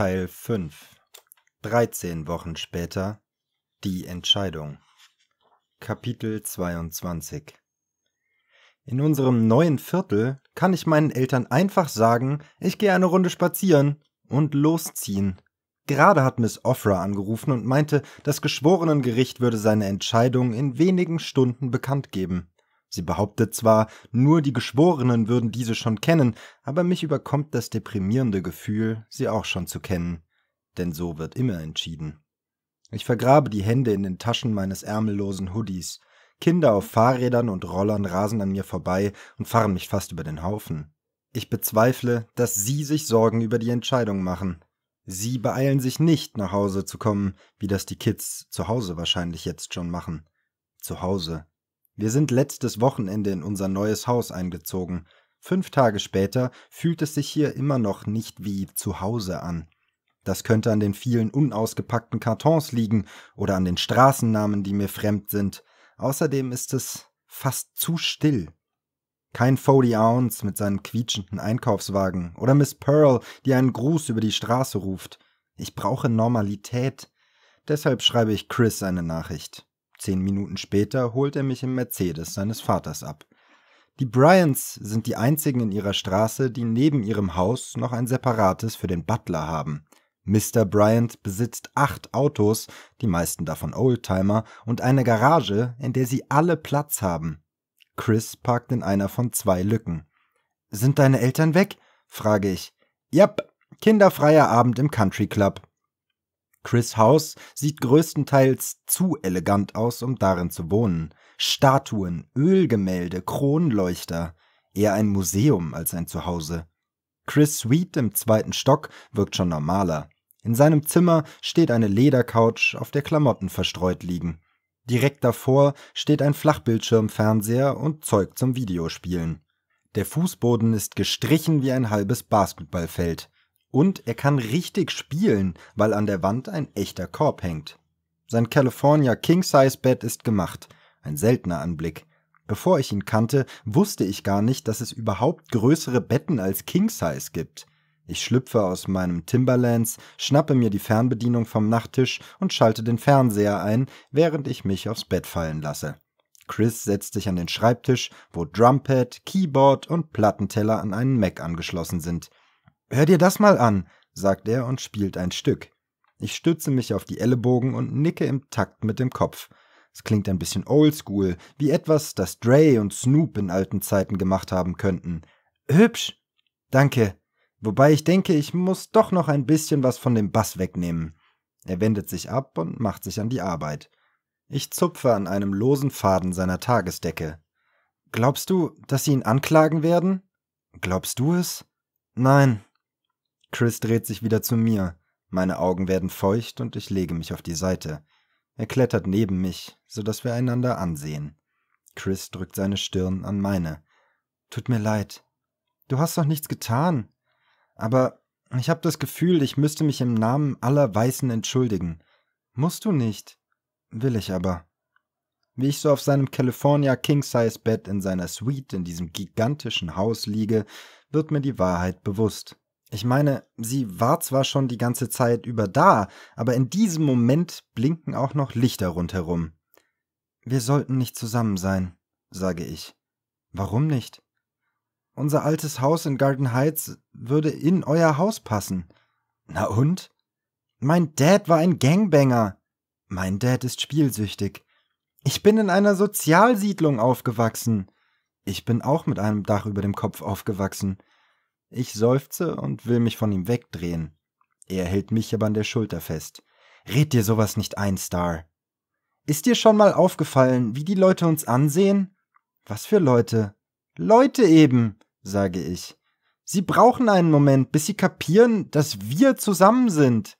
Teil 5 13 Wochen später Die Entscheidung Kapitel 22 In unserem neuen Viertel kann ich meinen Eltern einfach sagen, ich gehe eine Runde spazieren und losziehen. Gerade hat Miss Offra angerufen und meinte, das Geschworenengericht würde seine Entscheidung in wenigen Stunden bekannt geben. Sie behauptet zwar, nur die Geschworenen würden diese schon kennen, aber mich überkommt das deprimierende Gefühl, sie auch schon zu kennen. Denn so wird immer entschieden. Ich vergrabe die Hände in den Taschen meines ärmellosen Hoodies. Kinder auf Fahrrädern und Rollern rasen an mir vorbei und fahren mich fast über den Haufen. Ich bezweifle, dass Sie sich Sorgen über die Entscheidung machen. Sie beeilen sich nicht, nach Hause zu kommen, wie das die Kids zu Hause wahrscheinlich jetzt schon machen. Zu Hause, wir sind letztes Wochenende in unser neues Haus eingezogen. Fünf Tage später fühlt es sich hier immer noch nicht wie zu Hause an. Das könnte an den vielen unausgepackten Kartons liegen oder an den Straßennamen, die mir fremd sind. Außerdem ist es fast zu still. Kein Foley Owens mit seinen quietschenden Einkaufswagen oder Miss Pearl, die einen Gruß über die Straße ruft. Ich brauche Normalität. Deshalb schreibe ich Chris eine Nachricht. Zehn Minuten später holt er mich im Mercedes seines Vaters ab. Die Bryants sind die einzigen in ihrer Straße, die neben ihrem Haus noch ein separates für den Butler haben. Mr. Bryant besitzt acht Autos, die meisten davon Oldtimer, und eine Garage, in der sie alle Platz haben. Chris parkt in einer von zwei Lücken. Sind deine Eltern weg? frage ich. Jap, kinderfreier Abend im Country Club. Chris House sieht größtenteils zu elegant aus, um darin zu wohnen. Statuen, Ölgemälde, Kronleuchter. Eher ein Museum als ein Zuhause. Chris Sweet im zweiten Stock wirkt schon normaler. In seinem Zimmer steht eine Ledercouch, auf der Klamotten verstreut liegen. Direkt davor steht ein Flachbildschirmfernseher und Zeug zum Videospielen. Der Fußboden ist gestrichen wie ein halbes Basketballfeld. Und er kann richtig spielen, weil an der Wand ein echter Korb hängt. Sein California King-Size-Bett ist gemacht. Ein seltener Anblick. Bevor ich ihn kannte, wusste ich gar nicht, dass es überhaupt größere Betten als King-Size gibt. Ich schlüpfe aus meinem Timberlands, schnappe mir die Fernbedienung vom Nachttisch und schalte den Fernseher ein, während ich mich aufs Bett fallen lasse. Chris setzt sich an den Schreibtisch, wo Drumpad, Keyboard und Plattenteller an einen Mac angeschlossen sind. Hör dir das mal an, sagt er und spielt ein Stück. Ich stütze mich auf die Ellenbogen und nicke im Takt mit dem Kopf. Es klingt ein bisschen oldschool, wie etwas, das Dre und Snoop in alten Zeiten gemacht haben könnten. Hübsch. Danke. Wobei ich denke, ich muss doch noch ein bisschen was von dem Bass wegnehmen. Er wendet sich ab und macht sich an die Arbeit. Ich zupfe an einem losen Faden seiner Tagesdecke. Glaubst du, dass sie ihn anklagen werden? Glaubst du es? Nein, Chris dreht sich wieder zu mir. Meine Augen werden feucht und ich lege mich auf die Seite. Er klettert neben mich, so dass wir einander ansehen. Chris drückt seine Stirn an meine. Tut mir leid. Du hast doch nichts getan. Aber ich habe das Gefühl, ich müsste mich im Namen aller Weißen entschuldigen. Musst du nicht. Will ich aber. Wie ich so auf seinem California King-Size-Bett in seiner Suite in diesem gigantischen Haus liege, wird mir die Wahrheit bewusst. Ich meine, sie war zwar schon die ganze Zeit über da, aber in diesem Moment blinken auch noch Lichter rundherum. Wir sollten nicht zusammen sein, sage ich. Warum nicht? Unser altes Haus in Garden Heights würde in euer Haus passen. Na und? Mein Dad war ein Gangbanger. Mein Dad ist spielsüchtig. Ich bin in einer Sozialsiedlung aufgewachsen. Ich bin auch mit einem Dach über dem Kopf aufgewachsen. Ich seufze und will mich von ihm wegdrehen. Er hält mich aber an der Schulter fest. Red dir sowas nicht ein, Star. Ist dir schon mal aufgefallen, wie die Leute uns ansehen? Was für Leute? Leute eben, sage ich. Sie brauchen einen Moment, bis sie kapieren, dass wir zusammen sind.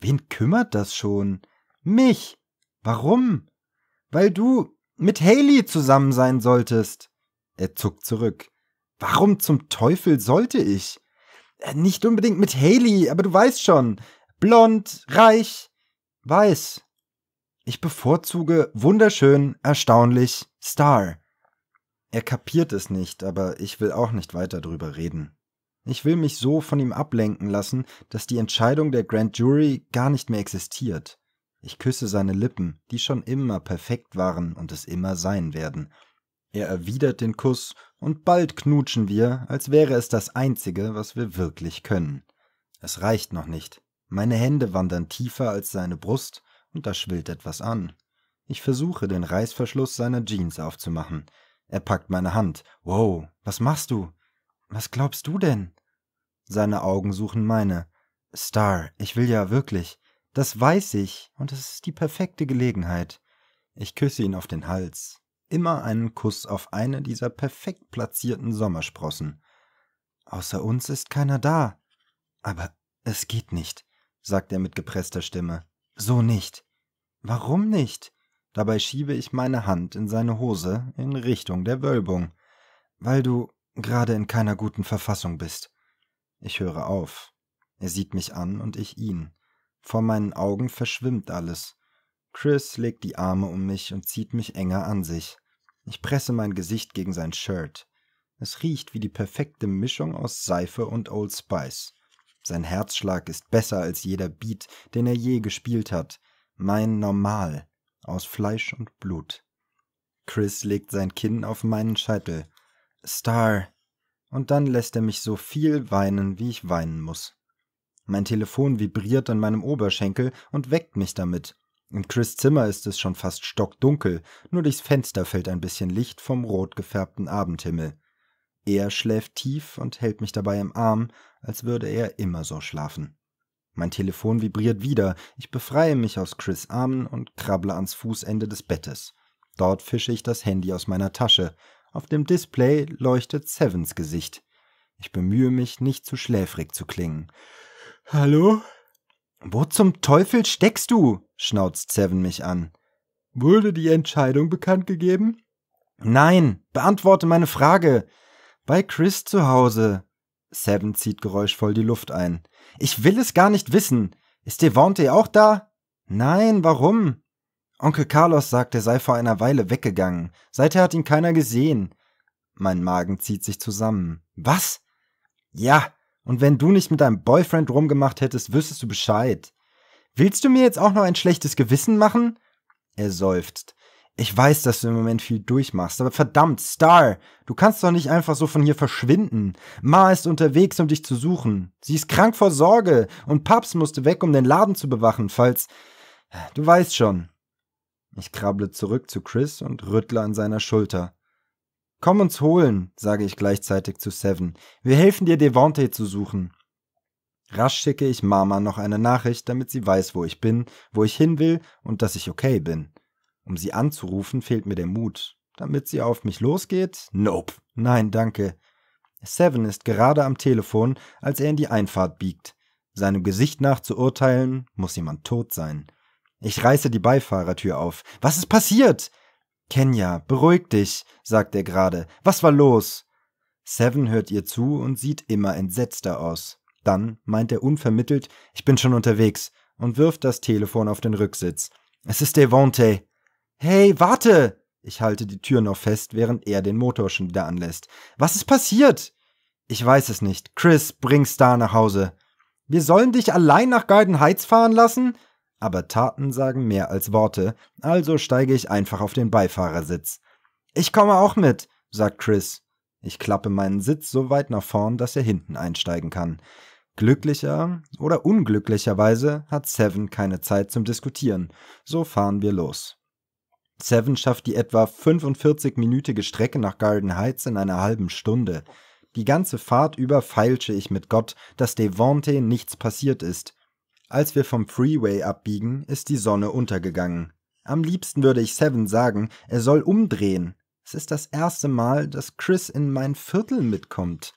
Wen kümmert das schon? Mich. Warum? Weil du mit Haley zusammen sein solltest. Er zuckt zurück. Warum zum Teufel sollte ich? Äh, nicht unbedingt mit Haley, aber du weißt schon. Blond, reich, weiß. Ich bevorzuge wunderschön, erstaunlich, Star. Er kapiert es nicht, aber ich will auch nicht weiter drüber reden. Ich will mich so von ihm ablenken lassen, dass die Entscheidung der Grand Jury gar nicht mehr existiert. Ich küsse seine Lippen, die schon immer perfekt waren und es immer sein werden, er erwidert den Kuss und bald knutschen wir, als wäre es das einzige, was wir wirklich können. Es reicht noch nicht. Meine Hände wandern tiefer als seine Brust und da schwillt etwas an. Ich versuche, den Reißverschluss seiner Jeans aufzumachen. Er packt meine Hand. Wow, was machst du? Was glaubst du denn? Seine Augen suchen meine. Star, ich will ja wirklich. Das weiß ich, und es ist die perfekte Gelegenheit. Ich küsse ihn auf den Hals immer einen Kuss auf eine dieser perfekt platzierten Sommersprossen. Außer uns ist keiner da. Aber es geht nicht, sagt er mit gepresster Stimme. So nicht. Warum nicht? Dabei schiebe ich meine Hand in seine Hose in Richtung der Wölbung. Weil du gerade in keiner guten Verfassung bist. Ich höre auf. Er sieht mich an und ich ihn. Vor meinen Augen verschwimmt alles. Chris legt die Arme um mich und zieht mich enger an sich. Ich presse mein Gesicht gegen sein Shirt. Es riecht wie die perfekte Mischung aus Seife und Old Spice. Sein Herzschlag ist besser als jeder Beat, den er je gespielt hat. Mein Normal aus Fleisch und Blut. Chris legt sein Kinn auf meinen Scheitel. Star. Und dann lässt er mich so viel weinen, wie ich weinen muss. Mein Telefon vibriert an meinem Oberschenkel und weckt mich damit. Im Chris Zimmer ist es schon fast stockdunkel, nur durchs Fenster fällt ein bisschen Licht vom rot gefärbten Abendhimmel. Er schläft tief und hält mich dabei im Arm, als würde er immer so schlafen. Mein Telefon vibriert wieder, ich befreie mich aus Chris Armen und krabble ans Fußende des Bettes. Dort fische ich das Handy aus meiner Tasche. Auf dem Display leuchtet Sevens Gesicht. Ich bemühe mich, nicht zu schläfrig zu klingen. Hallo? Wo zum Teufel steckst du? schnauzt Seven mich an. Wurde die Entscheidung bekannt gegeben? Nein, beantworte meine Frage. Bei Chris zu Hause. Seven zieht geräuschvoll die Luft ein. Ich will es gar nicht wissen. Ist Devante auch da? Nein, warum? Onkel Carlos sagt, er sei vor einer Weile weggegangen. Seither hat ihn keiner gesehen. Mein Magen zieht sich zusammen. Was? Ja, und wenn du nicht mit deinem Boyfriend rumgemacht hättest, wüsstest du Bescheid. Willst du mir jetzt auch noch ein schlechtes Gewissen machen? Er seufzt. Ich weiß, dass du im Moment viel durchmachst, aber verdammt, Star, du kannst doch nicht einfach so von hier verschwinden. Ma ist unterwegs, um dich zu suchen. Sie ist krank vor Sorge und Paps musste weg, um den Laden zu bewachen, falls. Du weißt schon. Ich krabble zurück zu Chris und rüttle an seiner Schulter. Komm uns holen, sage ich gleichzeitig zu Seven. Wir helfen dir, Devante zu suchen. Rasch schicke ich Mama noch eine Nachricht, damit sie weiß, wo ich bin, wo ich hin will und dass ich okay bin. Um sie anzurufen, fehlt mir der Mut. Damit sie auf mich losgeht? Nope. Nein, danke. Seven ist gerade am Telefon, als er in die Einfahrt biegt. Seinem Gesicht nach zu urteilen, muss jemand tot sein. Ich reiße die Beifahrertür auf. Was ist passiert? Kenya, beruhig dich, sagt er gerade. Was war los? Seven hört ihr zu und sieht immer entsetzter aus. Dann meint er unvermittelt, ich bin schon unterwegs und wirft das Telefon auf den Rücksitz. Es ist Devonte. Hey, warte! Ich halte die Tür noch fest, während er den Motor schon wieder anlässt. Was ist passiert? Ich weiß es nicht. Chris, bring Star nach Hause. Wir sollen dich allein nach Garden Heights fahren lassen? Aber Taten sagen mehr als Worte, also steige ich einfach auf den Beifahrersitz. Ich komme auch mit, sagt Chris. Ich klappe meinen Sitz so weit nach vorn, dass er hinten einsteigen kann. Glücklicher oder unglücklicherweise hat Seven keine Zeit zum Diskutieren, so fahren wir los. Seven schafft die etwa 45-minütige Strecke nach Garden Heights in einer halben Stunde. Die ganze Fahrt über feilsche ich mit Gott, dass Devonte nichts passiert ist. Als wir vom Freeway abbiegen, ist die Sonne untergegangen. Am liebsten würde ich Seven sagen, er soll umdrehen. Es ist das erste Mal, dass Chris in mein Viertel mitkommt.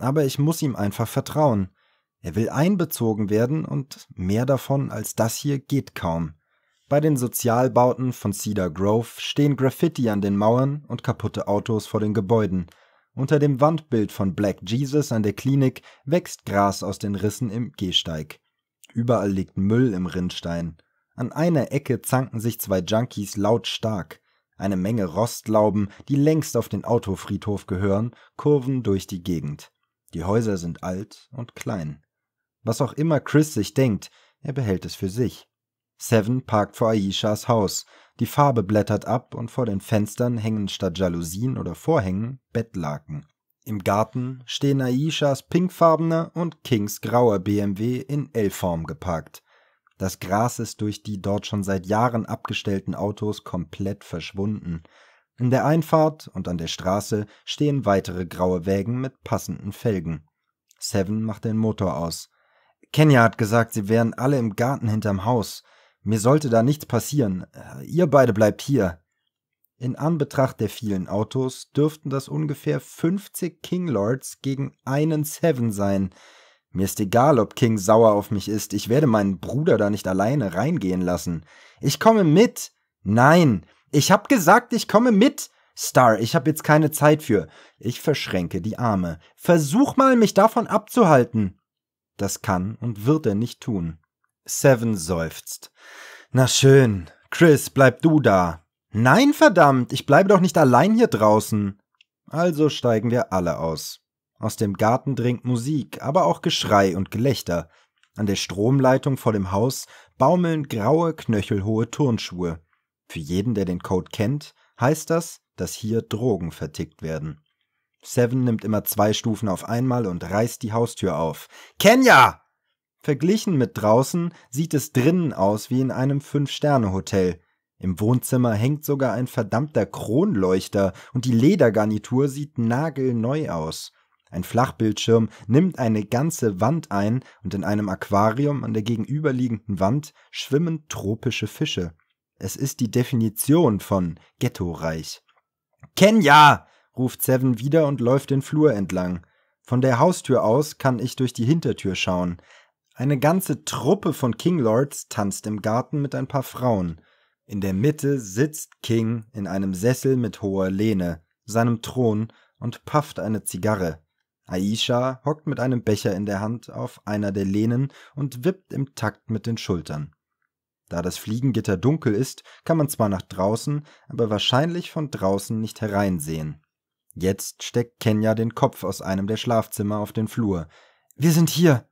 Aber ich muss ihm einfach vertrauen. Er will einbezogen werden und mehr davon als das hier geht kaum. Bei den Sozialbauten von Cedar Grove stehen Graffiti an den Mauern und kaputte Autos vor den Gebäuden. Unter dem Wandbild von Black Jesus an der Klinik wächst Gras aus den Rissen im Gehsteig. Überall liegt Müll im Rindstein. An einer Ecke zanken sich zwei Junkies lautstark. Eine Menge Rostlauben, die längst auf den Autofriedhof gehören, kurven durch die Gegend. Die Häuser sind alt und klein. Was auch immer Chris sich denkt, er behält es für sich. Seven parkt vor Aishas Haus. Die Farbe blättert ab und vor den Fenstern hängen statt Jalousien oder Vorhängen Bettlaken. Im Garten stehen Aishas pinkfarbener und Kings grauer BMW in L-Form geparkt. Das Gras ist durch die dort schon seit Jahren abgestellten Autos komplett verschwunden. In der Einfahrt und an der Straße stehen weitere graue Wägen mit passenden Felgen. Seven macht den Motor aus. Kenya hat gesagt, sie wären alle im Garten hinterm Haus. Mir sollte da nichts passieren. Äh, ihr beide bleibt hier. In Anbetracht der vielen Autos dürften das ungefähr 50 King Lords gegen einen Seven sein. Mir ist egal, ob King sauer auf mich ist. Ich werde meinen Bruder da nicht alleine reingehen lassen. Ich komme mit. Nein, ich hab gesagt, ich komme mit. Star, ich hab jetzt keine Zeit für. Ich verschränke die Arme. Versuch mal, mich davon abzuhalten. Das kann und wird er nicht tun. Seven seufzt. Na schön. Chris, bleib du da. Nein, verdammt, ich bleibe doch nicht allein hier draußen. Also steigen wir alle aus. Aus dem Garten dringt Musik, aber auch Geschrei und Gelächter. An der Stromleitung vor dem Haus baumeln graue, knöchelhohe Turnschuhe. Für jeden, der den Code kennt, heißt das, dass hier Drogen vertickt werden. Seven nimmt immer zwei Stufen auf einmal und reißt die Haustür auf. Kenya! Verglichen mit draußen sieht es drinnen aus wie in einem Fünf-Sterne-Hotel. Im Wohnzimmer hängt sogar ein verdammter Kronleuchter und die Ledergarnitur sieht nagelneu aus. Ein Flachbildschirm nimmt eine ganze Wand ein und in einem Aquarium an der gegenüberliegenden Wand schwimmen tropische Fische. Es ist die Definition von Ghetto-reich. Kenya! ruft Seven wieder und läuft den Flur entlang. Von der Haustür aus kann ich durch die Hintertür schauen. Eine ganze Truppe von Kinglords tanzt im Garten mit ein paar Frauen. In der Mitte sitzt King in einem Sessel mit hoher Lehne, seinem Thron und pafft eine Zigarre. Aisha hockt mit einem Becher in der Hand auf einer der Lehnen und wippt im Takt mit den Schultern. Da das Fliegengitter dunkel ist, kann man zwar nach draußen, aber wahrscheinlich von draußen nicht hereinsehen. Jetzt steckt Kenya den Kopf aus einem der Schlafzimmer auf den Flur. Wir sind hier!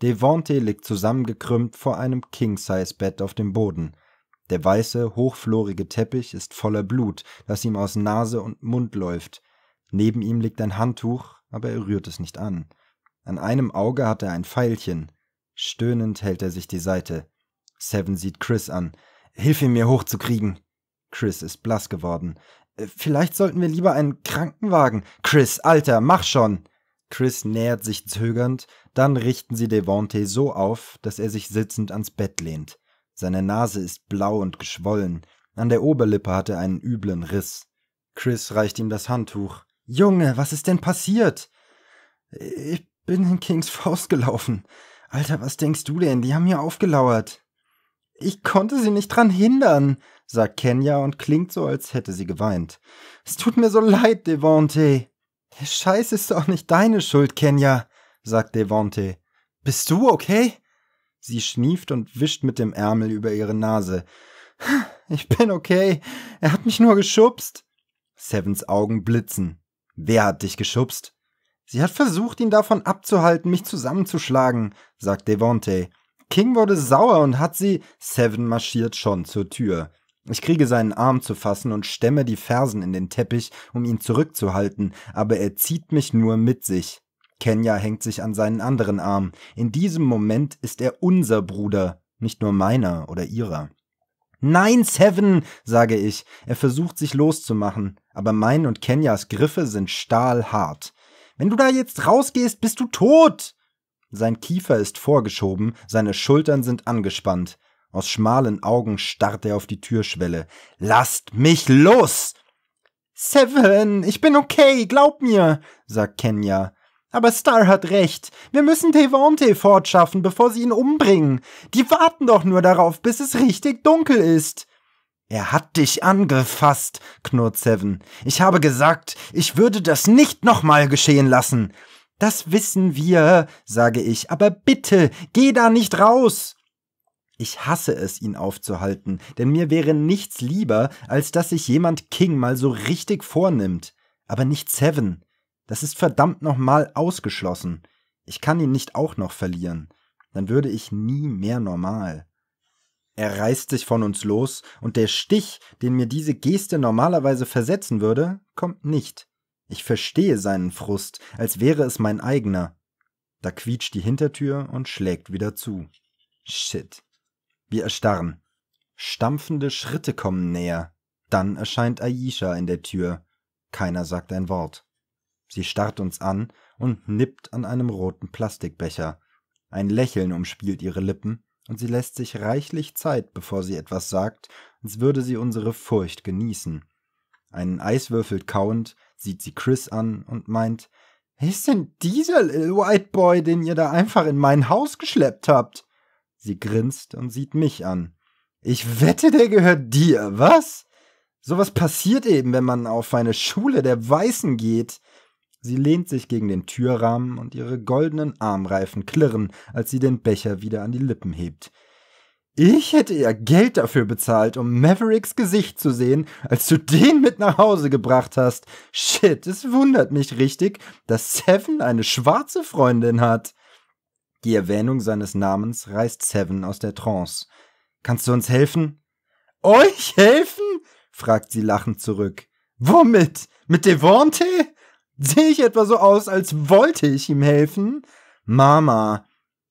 Devonte liegt zusammengekrümmt vor einem King-Size-Bett auf dem Boden. Der weiße, hochflorige Teppich ist voller Blut, das ihm aus Nase und Mund läuft. Neben ihm liegt ein Handtuch, aber er rührt es nicht an. An einem Auge hat er ein Pfeilchen. Stöhnend hält er sich die Seite. Seven sieht Chris an. Hilf ihm, mir hochzukriegen! Chris ist blass geworden. Vielleicht sollten wir lieber einen Krankenwagen. Chris, Alter, mach schon! Chris nähert sich zögernd, dann richten sie Devonte so auf, dass er sich sitzend ans Bett lehnt. Seine Nase ist blau und geschwollen, an der Oberlippe hat er einen üblen Riss. Chris reicht ihm das Handtuch. Junge, was ist denn passiert? Ich bin in Kings Faust gelaufen. Alter, was denkst du denn? Die haben hier aufgelauert. Ich konnte sie nicht dran hindern, sagt Kenya und klingt so, als hätte sie geweint. Es tut mir so leid, Devonte. Der Scheiß ist doch nicht deine Schuld, Kenya, sagt Devonte. Bist du okay? Sie schnieft und wischt mit dem Ärmel über ihre Nase. Ich bin okay. Er hat mich nur geschubst. Sevens Augen blitzen. Wer hat dich geschubst? Sie hat versucht, ihn davon abzuhalten, mich zusammenzuschlagen, sagt Devonte. King wurde sauer und hat sie. Seven marschiert schon zur Tür. Ich kriege seinen Arm zu fassen und stemme die Fersen in den Teppich, um ihn zurückzuhalten, aber er zieht mich nur mit sich. Kenya hängt sich an seinen anderen Arm. In diesem Moment ist er unser Bruder, nicht nur meiner oder ihrer. Nein, Seven, sage ich. Er versucht sich loszumachen, aber mein und Kenyas Griffe sind stahlhart. Wenn du da jetzt rausgehst, bist du tot. Sein Kiefer ist vorgeschoben, seine Schultern sind angespannt. Aus schmalen Augen starrt er auf die Türschwelle. Lasst mich los! Seven, ich bin okay, glaub mir, sagt Kenya. Aber Star hat recht. Wir müssen Devonte fortschaffen, bevor sie ihn umbringen. Die warten doch nur darauf, bis es richtig dunkel ist. Er hat dich angefasst, knurrt Seven. Ich habe gesagt, ich würde das nicht nochmal geschehen lassen. Das wissen wir, sage ich, aber bitte, geh da nicht raus. Ich hasse es, ihn aufzuhalten, denn mir wäre nichts lieber, als dass sich jemand King mal so richtig vornimmt. Aber nicht Seven. Das ist verdammt nochmal ausgeschlossen. Ich kann ihn nicht auch noch verlieren. Dann würde ich nie mehr normal. Er reißt sich von uns los, und der Stich, den mir diese Geste normalerweise versetzen würde, kommt nicht. Ich verstehe seinen Frust, als wäre es mein eigener. Da quietscht die Hintertür und schlägt wieder zu. Shit. Wir erstarren. Stampfende Schritte kommen näher. Dann erscheint Aisha in der Tür. Keiner sagt ein Wort. Sie starrt uns an und nippt an einem roten Plastikbecher. Ein Lächeln umspielt ihre Lippen und sie lässt sich reichlich Zeit, bevor sie etwas sagt, als würde sie unsere Furcht genießen. Einen Eiswürfel kauend sieht sie Chris an und meint, Wer ist denn dieser Little White Boy, den ihr da einfach in mein Haus geschleppt habt? Sie grinst und sieht mich an. Ich wette, der gehört dir, was? Sowas passiert eben, wenn man auf eine Schule der Weißen geht. Sie lehnt sich gegen den Türrahmen und ihre goldenen Armreifen klirren, als sie den Becher wieder an die Lippen hebt. Ich hätte ja Geld dafür bezahlt, um Mavericks Gesicht zu sehen, als du den mit nach Hause gebracht hast. Shit, es wundert mich richtig, dass Seven eine schwarze Freundin hat. Die Erwähnung seines Namens reißt Seven aus der Trance. Kannst du uns helfen? Euch helfen? fragt sie lachend zurück. Womit? Mit Devonte? Sehe ich etwa so aus, als wollte ich ihm helfen? Mama.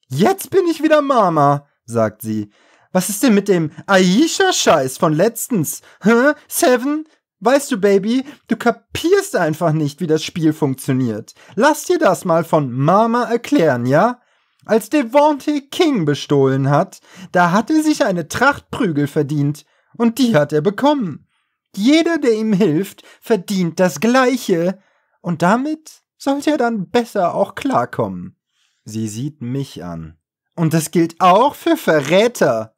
Jetzt bin ich wieder Mama, sagt sie. Was ist denn mit dem Aisha-Scheiß von letztens? Hä? Seven? Weißt du, Baby, du kapierst einfach nicht, wie das Spiel funktioniert. Lass dir das mal von Mama erklären, ja? Als Devonte King bestohlen hat, da hat er sich eine Tracht Prügel verdient. Und die hat er bekommen. Jeder, der ihm hilft, verdient das Gleiche. Und damit sollte er dann besser auch klarkommen. Sie sieht mich an. Und das gilt auch für Verräter.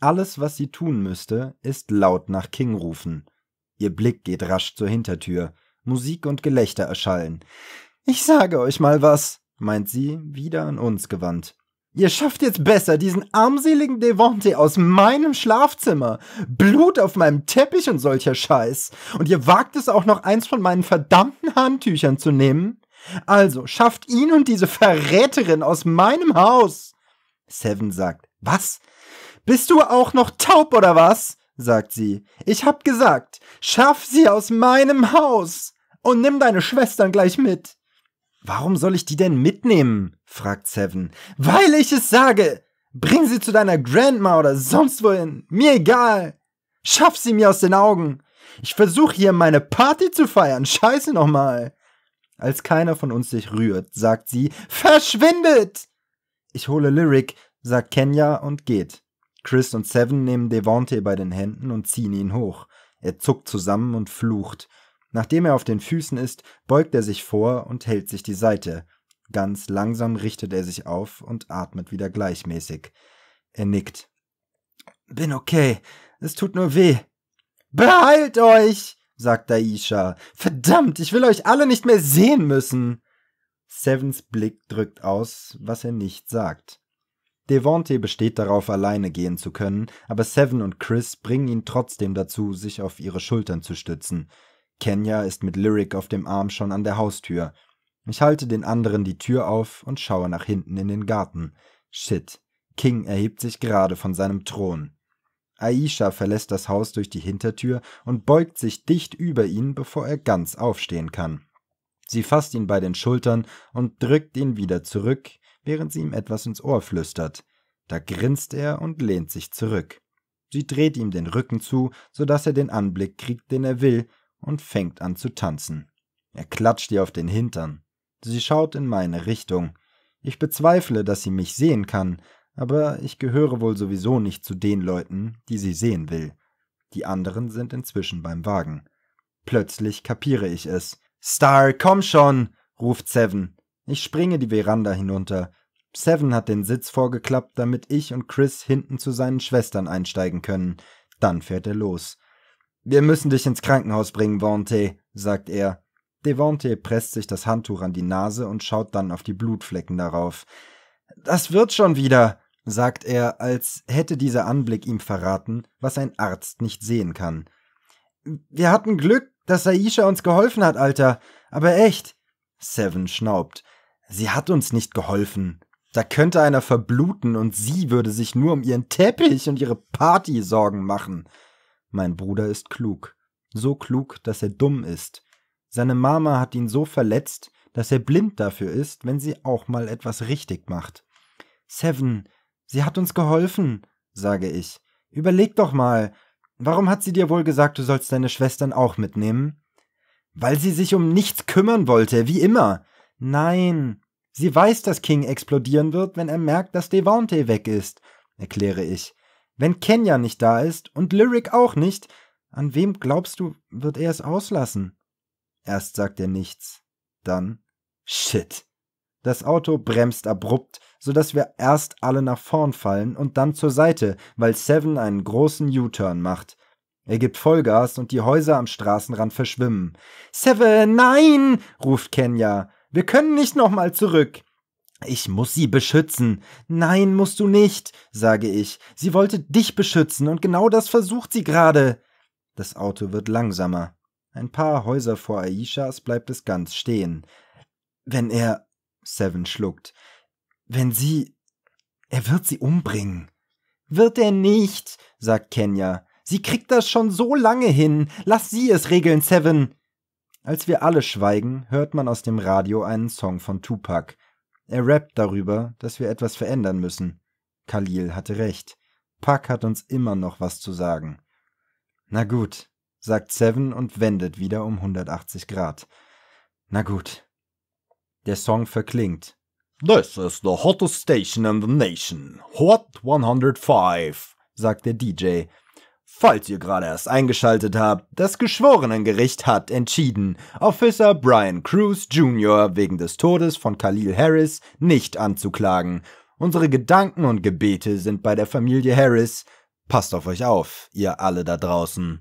Alles, was sie tun müsste, ist laut nach King rufen. Ihr Blick geht rasch zur Hintertür. Musik und Gelächter erschallen. Ich sage euch mal was, meint sie, wieder an uns gewandt. Ihr schafft jetzt besser diesen armseligen Devonte aus meinem Schlafzimmer. Blut auf meinem Teppich und solcher Scheiß. Und ihr wagt es auch noch eins von meinen verdammten Handtüchern zu nehmen? Also, schafft ihn und diese Verräterin aus meinem Haus. Seven sagt, was? Bist du auch noch taub oder was? sagt sie. Ich hab gesagt, schaff sie aus meinem Haus und nimm deine Schwestern gleich mit. Warum soll ich die denn mitnehmen? fragt Seven. Weil ich es sage. Bring sie zu deiner Grandma oder sonst wohin. Mir egal. Schaff sie mir aus den Augen. Ich versuche hier meine Party zu feiern. Scheiße nochmal. Als keiner von uns sich rührt, sagt sie, verschwindet! Ich hole Lyric, sagt Kenya und geht. Chris und Seven nehmen Devontae bei den Händen und ziehen ihn hoch. Er zuckt zusammen und flucht. Nachdem er auf den Füßen ist, beugt er sich vor und hält sich die Seite. Ganz langsam richtet er sich auf und atmet wieder gleichmäßig. Er nickt. Bin okay. Es tut nur weh. Beheilt euch! sagt Aisha. Verdammt, ich will euch alle nicht mehr sehen müssen. Sevens Blick drückt aus, was er nicht sagt. Devonte besteht darauf, alleine gehen zu können, aber Seven und Chris bringen ihn trotzdem dazu, sich auf ihre Schultern zu stützen. Kenya ist mit Lyric auf dem Arm schon an der Haustür. Ich halte den anderen die Tür auf und schaue nach hinten in den Garten. Shit. King erhebt sich gerade von seinem Thron. Aisha verlässt das Haus durch die Hintertür und beugt sich dicht über ihn, bevor er ganz aufstehen kann. Sie fasst ihn bei den Schultern und drückt ihn wieder zurück, während sie ihm etwas ins Ohr flüstert. Da grinst er und lehnt sich zurück. Sie dreht ihm den Rücken zu, so dass er den Anblick kriegt, den er will, und fängt an zu tanzen. Er klatscht ihr auf den Hintern. Sie schaut in meine Richtung. Ich bezweifle, dass sie mich sehen kann, aber ich gehöre wohl sowieso nicht zu den Leuten, die sie sehen will. Die anderen sind inzwischen beim Wagen. Plötzlich kapiere ich es. Star, komm schon! ruft Seven. Ich springe die Veranda hinunter. Seven hat den Sitz vorgeklappt, damit ich und Chris hinten zu seinen Schwestern einsteigen können. Dann fährt er los. Wir müssen dich ins Krankenhaus bringen, Vontae, sagt er. Devontae presst sich das Handtuch an die Nase und schaut dann auf die Blutflecken darauf. Das wird schon wieder, sagt er, als hätte dieser Anblick ihm verraten, was ein Arzt nicht sehen kann. Wir hatten Glück, dass Aisha uns geholfen hat, Alter. Aber echt. Seven schnaubt. Sie hat uns nicht geholfen. Da könnte einer verbluten und sie würde sich nur um ihren Teppich und ihre Party Sorgen machen. Mein Bruder ist klug. So klug, dass er dumm ist. Seine Mama hat ihn so verletzt, dass er blind dafür ist, wenn sie auch mal etwas richtig macht. Seven, sie hat uns geholfen, sage ich. Überleg doch mal, warum hat sie dir wohl gesagt, du sollst deine Schwestern auch mitnehmen? Weil sie sich um nichts kümmern wollte, wie immer. Nein, sie weiß, dass King explodieren wird, wenn er merkt, dass Devante weg ist, erkläre ich. Wenn Kenya nicht da ist und Lyric auch nicht, an wem glaubst du, wird er es auslassen? Erst sagt er nichts, dann Shit. Das Auto bremst abrupt, sodass wir erst alle nach vorn fallen und dann zur Seite, weil Seven einen großen U-Turn macht. Er gibt Vollgas und die Häuser am Straßenrand verschwimmen. Seven, nein! ruft Kenya. Wir können nicht nochmal zurück. Ich muss sie beschützen. Nein, musst du nicht, sage ich. Sie wollte dich beschützen, und genau das versucht sie gerade. Das Auto wird langsamer. Ein paar Häuser vor Aishas bleibt es ganz stehen. Wenn er. Seven schluckt. Wenn sie. Er wird sie umbringen. Wird er nicht, sagt Kenya. Sie kriegt das schon so lange hin. Lass sie es regeln, Seven. Als wir alle schweigen, hört man aus dem Radio einen Song von Tupac. Er rappt darüber, dass wir etwas verändern müssen. Khalil hatte recht. Pac hat uns immer noch was zu sagen. Na gut, sagt Seven und wendet wieder um 180 Grad. Na gut. Der Song verklingt. This is the hottest station in the nation. Hot 105, sagt der DJ Falls ihr gerade erst eingeschaltet habt, das Geschworenengericht hat entschieden, Officer Brian Cruz Jr. wegen des Todes von Khalil Harris nicht anzuklagen. Unsere Gedanken und Gebete sind bei der Familie Harris. Passt auf euch auf, ihr alle da draußen.